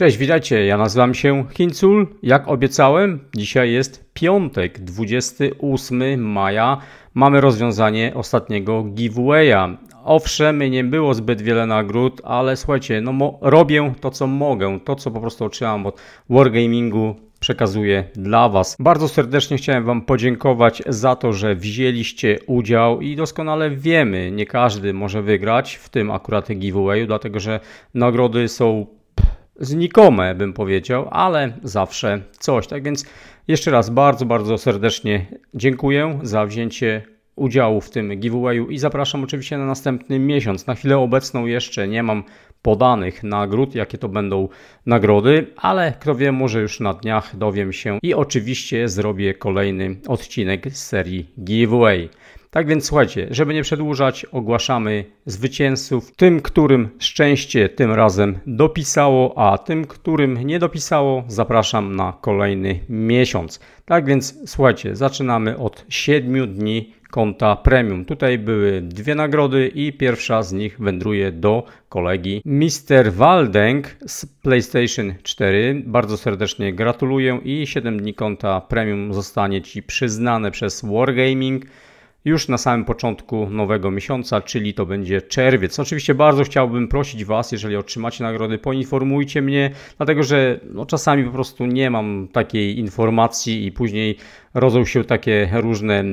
Cześć, witajcie. Ja nazywam się Hincul. Jak obiecałem, dzisiaj jest piątek, 28 maja. Mamy rozwiązanie ostatniego giveawaya. Owszem, nie było zbyt wiele nagród, ale słuchajcie, no robię to, co mogę. To, co po prostu otrzymam od Wargamingu, przekazuję dla Was. Bardzo serdecznie chciałem Wam podziękować za to, że wzięliście udział i doskonale wiemy, nie każdy może wygrać w tym akurat giveawayu, dlatego że nagrody są znikome, bym powiedział, ale zawsze coś. Tak więc jeszcze raz bardzo, bardzo serdecznie dziękuję za wzięcie udziału w tym giveawayu i zapraszam oczywiście na następny miesiąc. Na chwilę obecną jeszcze nie mam podanych nagród, jakie to będą nagrody, ale kto wie, może już na dniach dowiem się i oczywiście zrobię kolejny odcinek z serii giveaway. Tak więc słuchajcie, żeby nie przedłużać, ogłaszamy zwycięzców. Tym, którym szczęście tym razem dopisało, a tym, którym nie dopisało, zapraszam na kolejny miesiąc. Tak więc słuchajcie, zaczynamy od 7 dni konta premium. Tutaj były dwie nagrody i pierwsza z nich wędruje do kolegi Mr. Waldeng z PlayStation 4. Bardzo serdecznie gratuluję i 7 dni konta premium zostanie Ci przyznane przez Wargaming już na samym początku nowego miesiąca, czyli to będzie czerwiec. Oczywiście bardzo chciałbym prosić Was, jeżeli otrzymacie nagrody, poinformujcie mnie, dlatego że no, czasami po prostu nie mam takiej informacji i później rodzą się takie różne e,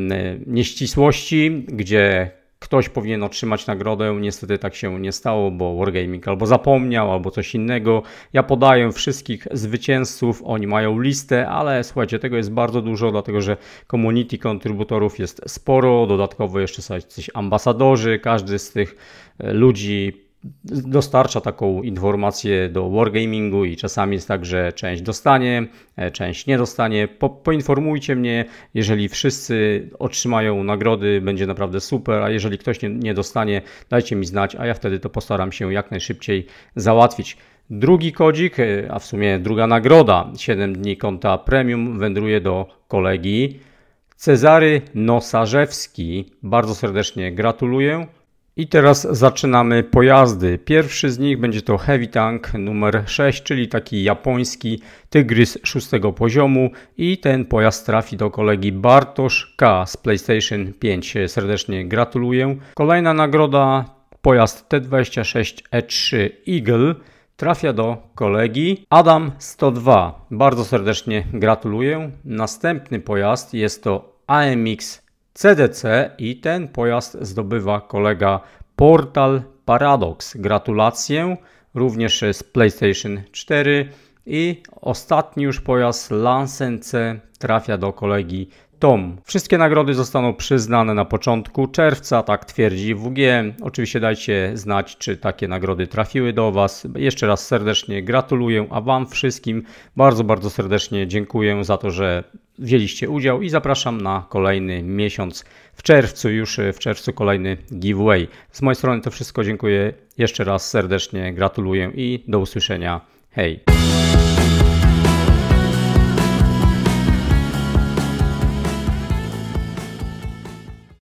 nieścisłości, gdzie ktoś powinien otrzymać nagrodę. Niestety tak się nie stało, bo Wargaming albo zapomniał, albo coś innego. Ja podaję wszystkich zwycięzców, oni mają listę, ale słuchajcie, tego jest bardzo dużo, dlatego że community kontrybutorów jest sporo. Dodatkowo jeszcze są jacyś ambasadorzy, każdy z tych e, ludzi dostarcza taką informację do wargamingu i czasami jest tak, że część dostanie, e, część nie dostanie. Po, poinformujcie mnie, jeżeli wszyscy otrzymają nagrody, będzie naprawdę super, a jeżeli ktoś nie, nie dostanie, dajcie mi znać, a ja wtedy to postaram się jak najszybciej załatwić. Drugi kodzik, e, a w sumie druga nagroda 7 dni konta premium wędruje do kolegi Cezary Nosarzewski. Bardzo serdecznie gratuluję. I teraz zaczynamy pojazdy. Pierwszy z nich będzie to Heavy Tank numer 6, czyli taki japoński Tygrys 6 poziomu i ten pojazd trafi do kolegi Bartosz K z PlayStation 5. Serdecznie gratuluję. Kolejna nagroda pojazd T26E3 e Eagle trafia do kolegi Adam 102. Bardzo serdecznie gratuluję. Następny pojazd jest to AMX CDC i ten pojazd zdobywa kolega Portal Paradox. Gratulacje również z PlayStation 4 i ostatni już pojazd Lansen C trafia do kolegi Tom. Wszystkie nagrody zostaną przyznane na początku czerwca, tak twierdzi WG. Oczywiście dajcie znać, czy takie nagrody trafiły do Was. Jeszcze raz serdecznie gratuluję, a Wam wszystkim bardzo, bardzo serdecznie dziękuję za to, że wzięliście udział i zapraszam na kolejny miesiąc w czerwcu, już e, w czerwcu kolejny giveaway. Z mojej strony to wszystko, dziękuję jeszcze raz serdecznie, gratuluję i do usłyszenia. Hej!